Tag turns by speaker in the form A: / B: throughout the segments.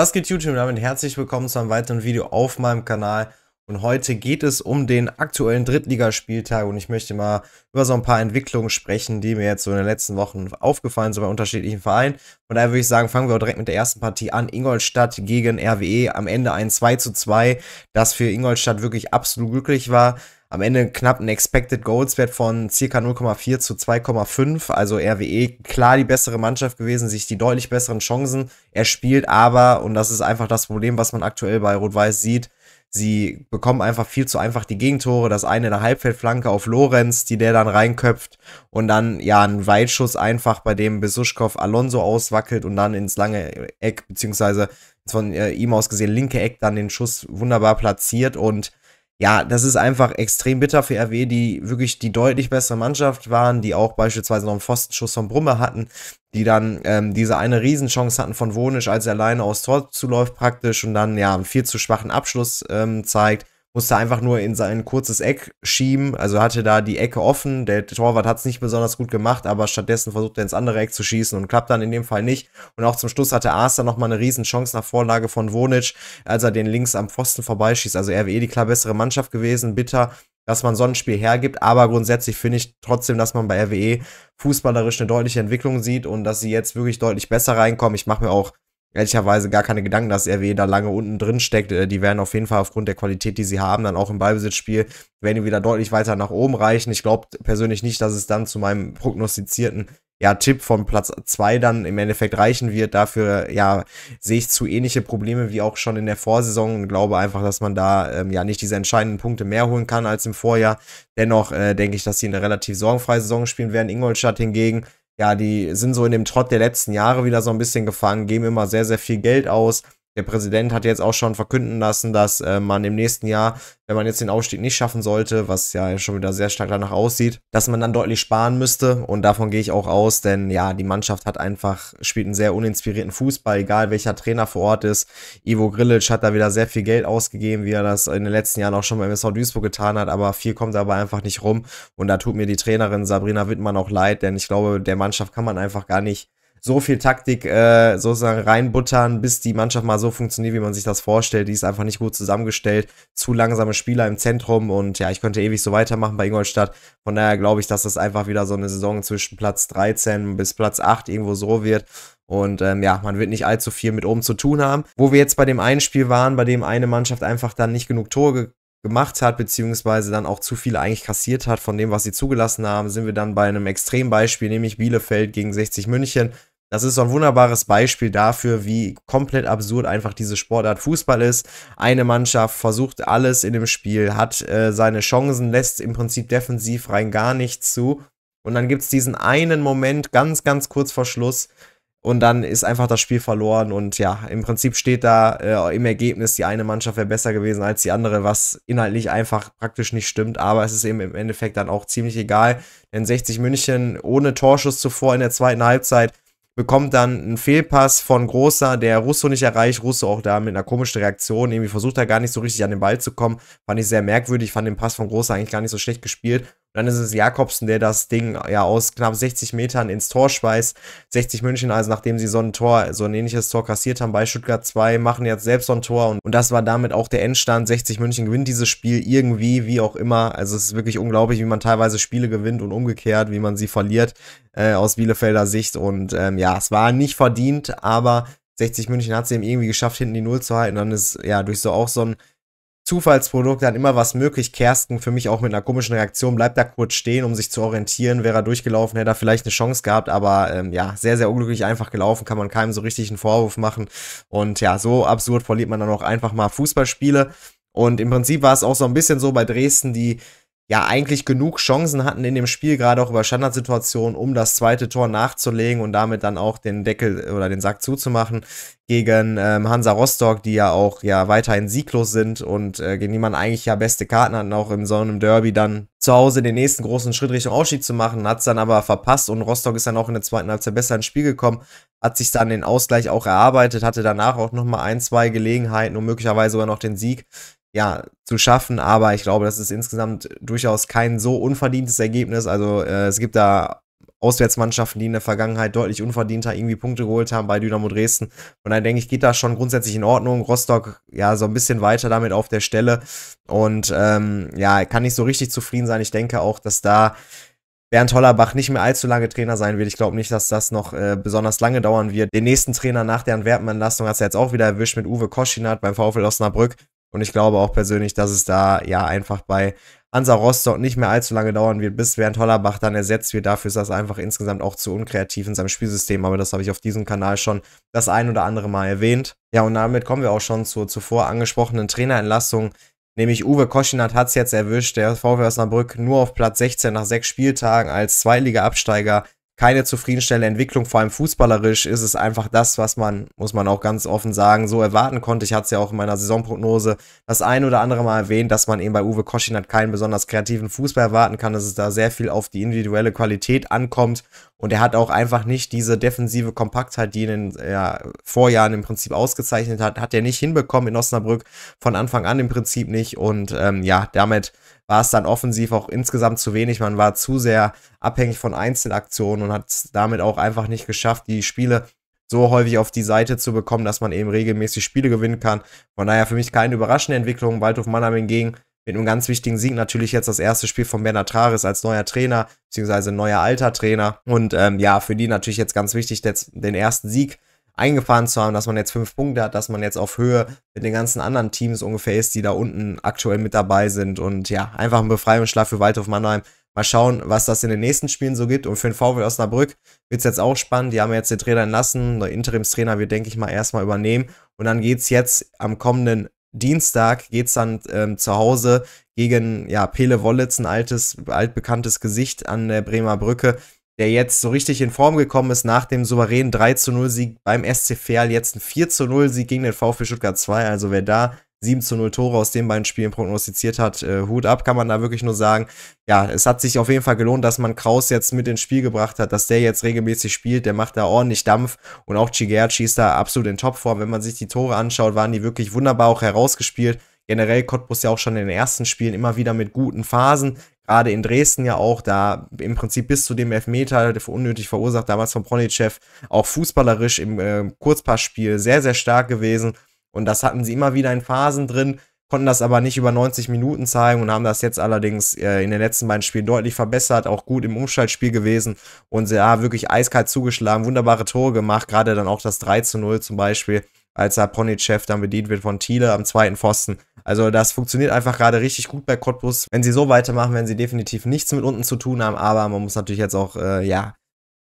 A: Was geht YouTube? Damit herzlich willkommen zu einem weiteren Video auf meinem Kanal. Und heute geht es um den aktuellen Drittligaspieltag und ich möchte mal über so ein paar Entwicklungen sprechen, die mir jetzt so in den letzten Wochen aufgefallen sind bei unterschiedlichen Vereinen. Von daher würde ich sagen, fangen wir auch direkt mit der ersten Partie an. Ingolstadt gegen RWE, am Ende ein 2 zu 2, das für Ingolstadt wirklich absolut glücklich war. Am Ende knapp ein Expected Goals Wert von circa 0,4 zu 2,5. Also RWE klar die bessere Mannschaft gewesen, sich die deutlich besseren Chancen erspielt. Aber, und das ist einfach das Problem, was man aktuell bei Rot-Weiß sieht, sie bekommen einfach viel zu einfach die Gegentore. Das eine in der Halbfeldflanke auf Lorenz, die der dann reinköpft und dann ja ein Weitschuss einfach, bei dem Besuschkow Alonso auswackelt und dann ins lange Eck, beziehungsweise von äh, ihm aus gesehen linke Eck dann den Schuss wunderbar platziert und ja, das ist einfach extrem bitter für RW, die wirklich die deutlich bessere Mannschaft waren, die auch beispielsweise noch einen Pfostenschuss von Brumme hatten, die dann ähm, diese eine Riesenchance hatten von Wonisch, als er alleine aufs Tor zuläuft praktisch und dann ja einen viel zu schwachen Abschluss ähm, zeigt musste einfach nur in sein kurzes Eck schieben, also hatte da die Ecke offen, der Torwart hat es nicht besonders gut gemacht, aber stattdessen versucht er ins andere Eck zu schießen und klappt dann in dem Fall nicht. Und auch zum Schluss hatte Aas nochmal eine Riesenchance nach Vorlage von Wonic, als er den links am Pfosten vorbeischießt. Also RWE eh die klar bessere Mannschaft gewesen, bitter, dass man so ein Spiel hergibt, aber grundsätzlich finde ich trotzdem, dass man bei RWE fußballerisch eine deutliche Entwicklung sieht und dass sie jetzt wirklich deutlich besser reinkommen. Ich mache mir auch ehrlicherweise gar keine Gedanken, dass RW da lange unten drin steckt. Äh, die werden auf jeden Fall aufgrund der Qualität, die sie haben, dann auch im Ballbesitzspiel, werden die wieder deutlich weiter nach oben reichen. Ich glaube persönlich nicht, dass es dann zu meinem prognostizierten ja, Tipp von Platz zwei dann im Endeffekt reichen wird. Dafür ja, sehe ich zu ähnliche Probleme wie auch schon in der Vorsaison und glaube einfach, dass man da ähm, ja nicht diese entscheidenden Punkte mehr holen kann als im Vorjahr. Dennoch äh, denke ich, dass sie eine relativ sorgenfreie Saison spielen werden. Ingolstadt hingegen ja, die sind so in dem Trott der letzten Jahre wieder so ein bisschen gefangen, geben immer sehr, sehr viel Geld aus, der Präsident hat jetzt auch schon verkünden lassen, dass äh, man im nächsten Jahr, wenn man jetzt den Aufstieg nicht schaffen sollte, was ja schon wieder sehr stark danach aussieht, dass man dann deutlich sparen müsste. Und davon gehe ich auch aus, denn ja, die Mannschaft hat einfach, spielt einen sehr uninspirierten Fußball, egal welcher Trainer vor Ort ist. Ivo Grillic hat da wieder sehr viel Geld ausgegeben, wie er das in den letzten Jahren auch schon bei MSV Duisburg getan hat, aber viel kommt dabei einfach nicht rum. Und da tut mir die Trainerin Sabrina Wittmann auch leid, denn ich glaube, der Mannschaft kann man einfach gar nicht so viel Taktik äh, sozusagen reinbuttern, bis die Mannschaft mal so funktioniert, wie man sich das vorstellt. Die ist einfach nicht gut zusammengestellt, zu langsame Spieler im Zentrum und ja, ich könnte ewig so weitermachen bei Ingolstadt. Von daher glaube ich, dass das einfach wieder so eine Saison zwischen Platz 13 bis Platz 8 irgendwo so wird. Und ähm, ja, man wird nicht allzu viel mit oben zu tun haben. Wo wir jetzt bei dem einen Spiel waren, bei dem eine Mannschaft einfach dann nicht genug Tore ge gemacht hat, beziehungsweise dann auch zu viel eigentlich kassiert hat von dem, was sie zugelassen haben, sind wir dann bei einem Extrembeispiel, nämlich Bielefeld gegen 60 München. Das ist so ein wunderbares Beispiel dafür, wie komplett absurd einfach diese Sportart Fußball ist. Eine Mannschaft versucht alles in dem Spiel, hat äh, seine Chancen, lässt im Prinzip defensiv rein gar nichts zu. Und dann gibt es diesen einen Moment ganz, ganz kurz vor Schluss, und dann ist einfach das Spiel verloren und ja, im Prinzip steht da äh, im Ergebnis, die eine Mannschaft wäre besser gewesen als die andere, was inhaltlich einfach praktisch nicht stimmt, aber es ist eben im Endeffekt dann auch ziemlich egal, denn 60 München ohne Torschuss zuvor in der zweiten Halbzeit bekommt dann einen Fehlpass von Großer, der Russo nicht erreicht. Russo auch da mit einer komischen Reaktion. Irgendwie versucht er gar nicht so richtig an den Ball zu kommen. Fand ich sehr merkwürdig. Fand den Pass von Großer eigentlich gar nicht so schlecht gespielt dann ist es Jakobsen, der das Ding ja aus knapp 60 Metern ins Tor schweißt. 60 München, also nachdem sie so ein Tor, so ein ähnliches Tor kassiert haben bei Stuttgart 2, machen jetzt selbst so ein Tor und, und das war damit auch der Endstand. 60 München gewinnt dieses Spiel irgendwie, wie auch immer. Also es ist wirklich unglaublich, wie man teilweise Spiele gewinnt und umgekehrt, wie man sie verliert äh, aus Bielefelder Sicht. Und ähm, ja, es war nicht verdient, aber 60 München hat es eben irgendwie geschafft, hinten die Null zu halten. Dann ist ja durch so auch so ein Zufallsprodukt dann immer was möglich. Kersten für mich auch mit einer komischen Reaktion, bleibt da kurz stehen, um sich zu orientieren. Wäre er durchgelaufen, hätte er vielleicht eine Chance gehabt, aber ähm, ja, sehr, sehr unglücklich einfach gelaufen, kann man keinem so richtig einen Vorwurf machen. Und ja, so absurd verliert man dann auch einfach mal Fußballspiele. Und im Prinzip war es auch so ein bisschen so bei Dresden, die ja eigentlich genug Chancen hatten in dem Spiel, gerade auch über Standardsituationen, um das zweite Tor nachzulegen und damit dann auch den Deckel äh, oder den Sack zuzumachen gegen ähm, Hansa Rostock, die ja auch ja weiterhin sieglos sind und äh, gegen die man eigentlich ja beste Karten hatten, auch in so einem Derby dann zu Hause den nächsten großen Schritt Richtung Ausstieg zu machen, hat es dann aber verpasst und Rostock ist dann auch in der zweiten Halbzeit besser ins Spiel gekommen, hat sich dann den Ausgleich auch erarbeitet, hatte danach auch nochmal ein, zwei Gelegenheiten und möglicherweise sogar noch den Sieg ja, zu schaffen. Aber ich glaube, das ist insgesamt durchaus kein so unverdientes Ergebnis. Also äh, es gibt da Auswärtsmannschaften, die in der Vergangenheit deutlich unverdienter irgendwie Punkte geholt haben bei Dynamo Dresden. Und dann denke ich, geht das schon grundsätzlich in Ordnung. Rostock ja so ein bisschen weiter damit auf der Stelle. Und ähm, ja, kann nicht so richtig zufrieden sein. Ich denke auch, dass da Bernd Hollerbach nicht mehr allzu lange Trainer sein wird. Ich glaube nicht, dass das noch äh, besonders lange dauern wird. Den nächsten Trainer nach der Antwerpen-Entlastung hat er jetzt auch wieder erwischt mit Uwe Koschinat beim VfL Osnabrück. Und ich glaube auch persönlich, dass es da ja einfach bei Hansa Rostock nicht mehr allzu lange dauern wird, bis Bernd Hollerbach dann ersetzt wird. Dafür ist das einfach insgesamt auch zu unkreativ in seinem Spielsystem. Aber das habe ich auf diesem Kanal schon das ein oder andere Mal erwähnt. Ja, und damit kommen wir auch schon zur zuvor angesprochenen Trainerentlassung. Nämlich Uwe Koschinat hat es jetzt erwischt. Der VfL Osnabrück nur auf Platz 16 nach sechs Spieltagen als Zweiliga-Absteiger keine zufriedenstellende Entwicklung, vor allem fußballerisch ist es einfach das, was man, muss man auch ganz offen sagen, so erwarten konnte. Ich hatte es ja auch in meiner Saisonprognose das ein oder andere Mal erwähnt, dass man eben bei Uwe Koschinat halt keinen besonders kreativen Fußball erwarten kann, dass es da sehr viel auf die individuelle Qualität ankommt und er hat auch einfach nicht diese defensive Kompaktheit, die ihn in den äh, ja, Vorjahren im Prinzip ausgezeichnet hat, hat er nicht hinbekommen in Osnabrück. Von Anfang an im Prinzip nicht. Und ähm, ja, damit war es dann offensiv auch insgesamt zu wenig. Man war zu sehr abhängig von Einzelaktionen und hat damit auch einfach nicht geschafft, die Spiele so häufig auf die Seite zu bekommen, dass man eben regelmäßig Spiele gewinnen kann. Von daher für mich keine überraschende Entwicklung. Waldhof Mannheim hingegen mit einem ganz wichtigen Sieg natürlich jetzt das erste Spiel von Bernhard Traris als neuer Trainer, beziehungsweise neuer alter Trainer. Und ähm, ja, für die natürlich jetzt ganz wichtig, den ersten Sieg eingefahren zu haben, dass man jetzt fünf Punkte hat, dass man jetzt auf Höhe mit den ganzen anderen Teams ungefähr ist, die da unten aktuell mit dabei sind. Und ja, einfach ein Befreiungsschlag für Waldhof Mannheim. Mal schauen, was das in den nächsten Spielen so gibt. Und für den VW Osnabrück wird es jetzt auch spannend. Die haben jetzt den Trainer entlassen. Der Interimstrainer wird, denke ich mal, erstmal übernehmen. Und dann geht es jetzt am kommenden Dienstag geht's dann ähm, zu Hause gegen ja, Pele Wollitz, ein altes, altbekanntes Gesicht an der Bremer Brücke, der jetzt so richtig in Form gekommen ist nach dem souveränen 3 0 Sieg beim SC Verl, jetzt ein 4 0 Sieg gegen den VfB Stuttgart 2. Also wer da 7 zu 0 Tore aus den beiden Spielen prognostiziert hat. Äh, Hut ab, kann man da wirklich nur sagen. Ja, es hat sich auf jeden Fall gelohnt, dass man Kraus jetzt mit ins Spiel gebracht hat, dass der jetzt regelmäßig spielt. Der macht da ordentlich Dampf und auch Chigerci ist da absolut in Topform. Wenn man sich die Tore anschaut, waren die wirklich wunderbar auch herausgespielt. Generell Cottbus ja auch schon in den ersten Spielen immer wieder mit guten Phasen gerade in Dresden ja auch, da im Prinzip bis zu dem Elfmeter, der unnötig verursacht, damals von Pronicev, auch fußballerisch im äh, Kurzpassspiel sehr, sehr stark gewesen. Und das hatten sie immer wieder in Phasen drin, konnten das aber nicht über 90 Minuten zeigen und haben das jetzt allerdings äh, in den letzten beiden Spielen deutlich verbessert, auch gut im Umschaltspiel gewesen und ja, ah, wirklich eiskalt zugeschlagen, wunderbare Tore gemacht, gerade dann auch das 3 zu 0 zum Beispiel, als da Ponychef dann bedient wird von Thiele am zweiten Pfosten. Also das funktioniert einfach gerade richtig gut bei Cottbus. Wenn sie so weitermachen, werden sie definitiv nichts mit unten zu tun haben, aber man muss natürlich jetzt auch, äh, ja,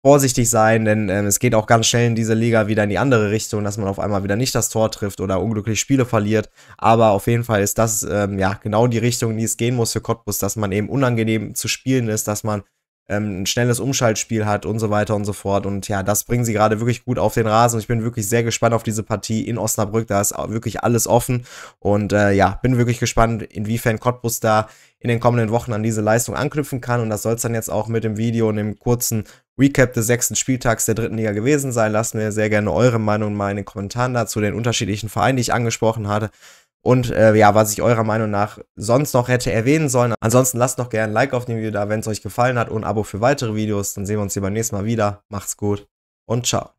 A: vorsichtig sein, denn äh, es geht auch ganz schnell in dieser Liga wieder in die andere Richtung, dass man auf einmal wieder nicht das Tor trifft oder unglücklich Spiele verliert. Aber auf jeden Fall ist das ähm, ja genau die Richtung, in die es gehen muss für Cottbus, dass man eben unangenehm zu spielen ist, dass man ähm, ein schnelles Umschaltspiel hat und so weiter und so fort. Und ja, das bringen sie gerade wirklich gut auf den Rasen. ich bin wirklich sehr gespannt auf diese Partie in Osnabrück. Da ist wirklich alles offen. Und äh, ja, bin wirklich gespannt, inwiefern Cottbus da in den kommenden Wochen an diese Leistung anknüpfen kann. Und das soll es dann jetzt auch mit dem Video und dem kurzen Recap des sechsten Spieltags der dritten Liga gewesen sein. Lasst mir sehr gerne eure Meinung mal in den Kommentaren dazu, den unterschiedlichen Vereinen, die ich angesprochen hatte. Und äh, ja, was ich eurer Meinung nach sonst noch hätte erwähnen sollen. Ansonsten lasst noch gerne ein Like auf dem Video da, wenn es euch gefallen hat und ein Abo für weitere Videos. Dann sehen wir uns hier beim nächsten Mal wieder. Macht's gut und ciao.